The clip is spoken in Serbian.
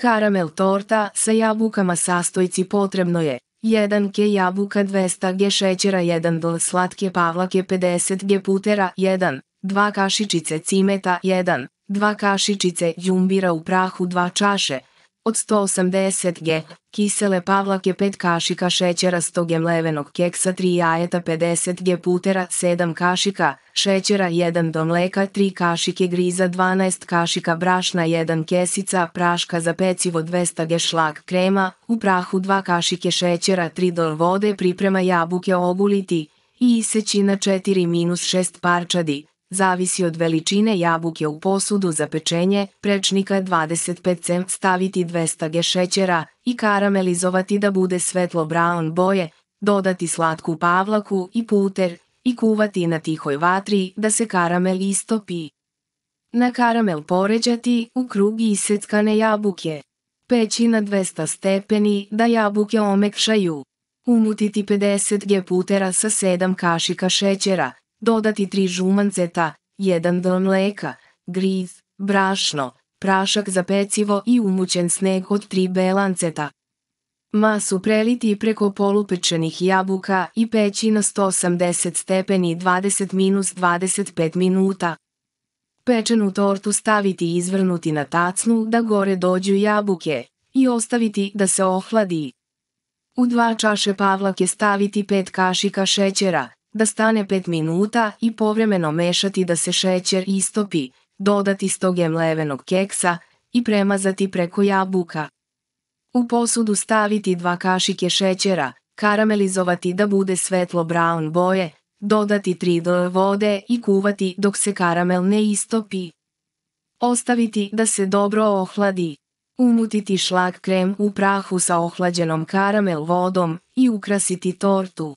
Karamel torta sa jabukama sastojci potrebno je 1 g jabuka 200 g šećera 1 dl slatke pavlake 50 g putera 1, 2 kašičice cimeta 1, 2 kašičice đumbira u prahu 2 čaše, od 180 g, kisele pavlake 5 kašika šećera 100 g mlevenog keksa 3 jajeta 50 g putera 7 kašika, šećera 1 do mleka 3 kašike griza 12 kašika brašna 1 kesica praška za pecivo 200 g šlag krema, u prahu 2 kašike šećera 3 dol vode priprema jabuke obuliti i iseći na 4 minus 6 parčadi, Zavisi od veličine jabuke u posudu za pečenje, prečnika 25 cm staviti 200 g šećera i karamelizovati da bude svetlo brown boje, dodati slatku pavlaku i puter i kuvati na tihoj vatri da se karamel istopi. Na karamel poređati u krug iseckane jabuke. Peći na 200 stepeni da jabuke omekšaju. Umutiti 50 g putera sa 7 kašika šećera, dodati 3 žumanceta, 1 dl mleka, griz, brašno, prašak za pecivo i umućen sneg od 3 belanceta. Masu preliti preko polupečenih jabuka i peći na 180 stepeni 20-25 minuta. Pečenu tortu staviti izvrnuti na tacnu da gore dođu jabuke i ostaviti da se ohladi. U dva čaše pavlake staviti 5 kašika šećera, da stane 5 minuta i povremeno mešati da se šećer istopi, dodati 100 g mlevenog keksa i premazati preko jabuka. U posudu staviti 2 kašike šećera, karamelizovati da bude svetlo brown boje, dodati 3 dl vode i kuvati dok se karamel ne istopi. Ostaviti da se dobro ohladi. Umutiti šlag krem u prahu sa ohlađenom karamel vodom i ukrasiti tortu.